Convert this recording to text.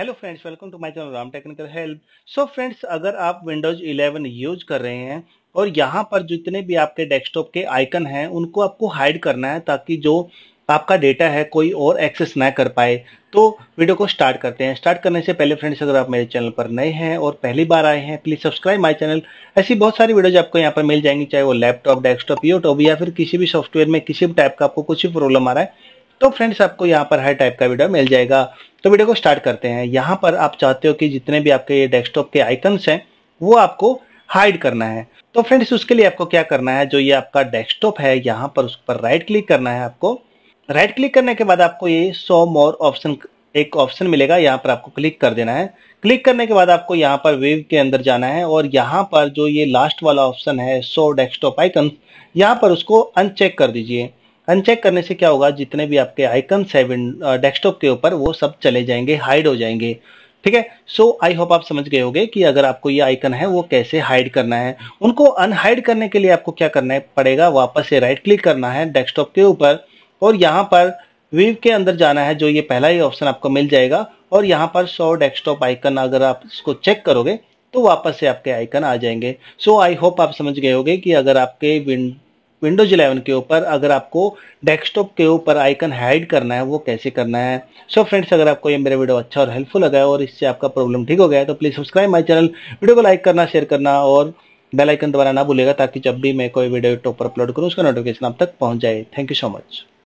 hello friends welcome to my channel Ram technical help so friends अगर आप Windows 11 use कर रहे हैं और यहाँ पर जितने भी आपके डेस्कटॉप के आइकन हैं उनको आपको हाइड करना है ताकि जो आपका डेटा है कोई और एक्सेस ना कर पाए तो वीडियो को स्टार्ट करते हैं स्टार्ट करने से पहले फ्रेंड्स अगर आप मेरे चैनल पर नए हैं और पहली बार आए हैं प्लीज़ सब्सक्राइब माय चैनल ऐसी बहुत सारी वीडियोज आपको यहाँ पर मिल जाएंगी चाहे वो लैपटॉप डेस्कटॉप यूट्यूब या फिर किसी भी सॉफ्टवेयर में किसी भी टाइप का आपको कुछ भी प्रॉब्लम आ रहा है तो फ्रेंड्स आपको यहाँ पर हर टाइप का वीडियो मिल जाएगा तो वीडियो को स्टार्ट करते हैं यहाँ पर आप चाहते हो कि जितने भी आपके ये डेस्कटॉप के आइकन्स हैं वो आपको हाइड करना है तो फ्रेंड्स उसके लिए आपको क्या करना है जो ये आपका डेस्कटॉप है यहाँ पर उस पर राइट क्लिक करना है आपको राइट क्लिक करने के बाद आपको ये सो मोर ऑप्शन एक ऑप्शन मिलेगा यहाँ पर आपको क्लिक कर देना है क्लिक करने के बाद आपको यहाँ पर वेव के अंदर जाना है और यहाँ पर जो ये लास्ट वाला ऑप्शन है सो डेस्कटॉप आइकन यहाँ पर उसको अनचेक कर दीजिए अनचेक करने से क्या होगा जितने भी आपके आइकन है डेस्कटॉप के ऊपर वो सब चले जाएंगे हाइड हो जाएंगे ठीक है सो आई होप आप समझ गए होगे कि अगर आपको ये आइकन है वो कैसे हाइड करना है उनको अनहाइड करने के लिए आपको क्या करना पड़ेगा वापस से राइट क्लिक करना है डेस्कटॉप के ऊपर और यहाँ पर वीव के अंदर जाना है जो ये पहला ही ऑप्शन आपको मिल जाएगा और यहाँ पर सौ डेस्कटॉप आइकन अगर आप इसको चेक करोगे तो वापस से आपके आइकन आ जाएंगे सो आई होप आप समझ गए होगे कि अगर आपके विंड विंडोज 11 के ऊपर अगर आपको डेस्कटॉप के ऊपर आइकन हाइड करना है वो कैसे करना है सो so फ्रेंड्स अगर आपको ये मेरा वीडियो अच्छा और हेल्पफुल लगा है और इससे आपका प्रॉब्लम ठीक हो गया है तो please subscribe my channel video को लाइक करना शेयर करना और बेल आइकन दोबारा ना भूलेगा ताकि जब भी मैं कोई वीडियो टॉप पर अपलोड करूँ उसका नोटिफिकेशन आप तक पहुँच जाए थैंक यू सो मच